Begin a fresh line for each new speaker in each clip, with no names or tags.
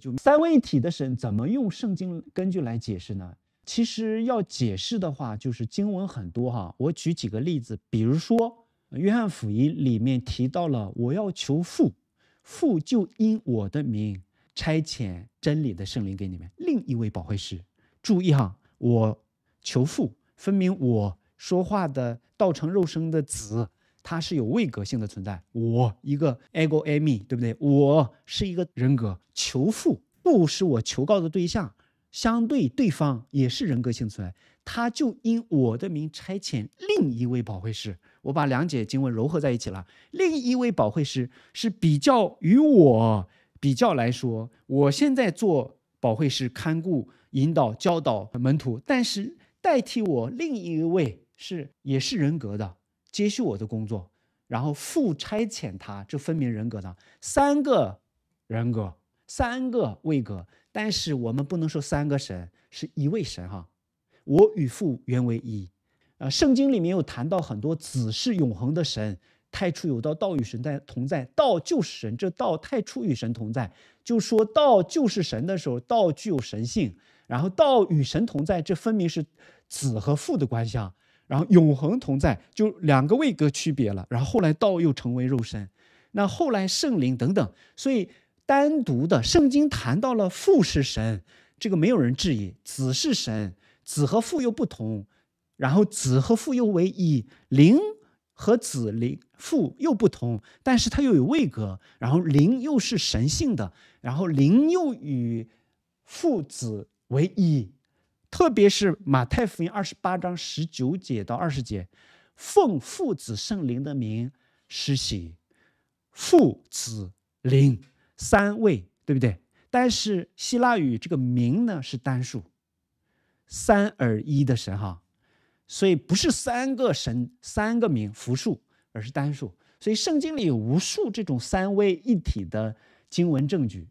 就三位一体的神怎么用圣经根据来解释呢？其实要解释的话，就是经文很多哈。我举几个例子，比如说约翰福音里面提到了我要求父，父就因我的名差遣真理的圣灵给你们。另一位宝会师，注意哈，我求父，分明我说话的道成肉身的子。他是有位格性的存在，我一个 ego a m y 对不对？我是一个人格求父，父是我求告的对象，相对对方也是人格性存在，他就因我的名差遣另一位保惠师。我把两解经文糅合在一起了。另一位保惠师是比较与我比较来说，我现在做保惠师看顾、引导、教导门徒，但是代替我另一位是也是人格的。接续我的工作，然后父差遣他，这分明人格呢，三个人格，三个位格，但是我们不能说三个神是一位神哈，我与父原为一，啊，圣经里面有谈到很多子是永恒的神，太初有道，道与神在同在，道就是神，这道太初与神同在，就说道就是神的时候，道具有神性，然后道与神同在，这分明是子和父的关系啊。然后永恒同在，就两个位格区别了。然后后来道又成为肉身，那后来圣灵等等。所以单独的圣经谈到了父是神，这个没有人质疑。子是神，子和父又不同，然后子和父又为一。灵和子灵父又不同，但是它又有位格。然后灵又是神性的，然后灵又与父子为一。特别是马太福音二十八章十九节到二十节，奉父子圣灵的名施行，父子灵三位，对不对？但是希腊语这个名呢是单数，三而一的神哈，所以不是三个神三个名复数，而是单数。所以圣经里有无数这种三位一体的经文证据。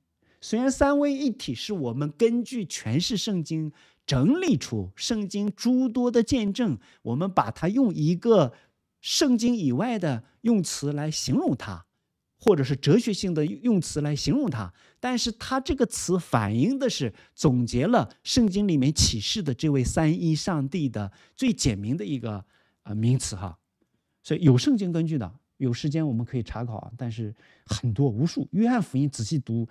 虽然三位一体是我们根据全是圣经整理出圣经诸多的见证，我们把它用一个圣经以外的用词来形容它，或者是哲学性的用词来形容它，但是它这个词反映的是总结了圣经里面启示的这位三一上帝的最简明的一个呃名词哈，所以有圣经根据的，有时间我们可以查考啊，但是很多无数，约翰福音仔细读。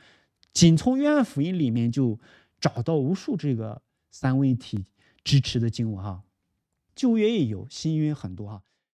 仅从《约翰福音》里面就找到无数这个三位一体支持的经文哈，旧约也有，新约很多啊。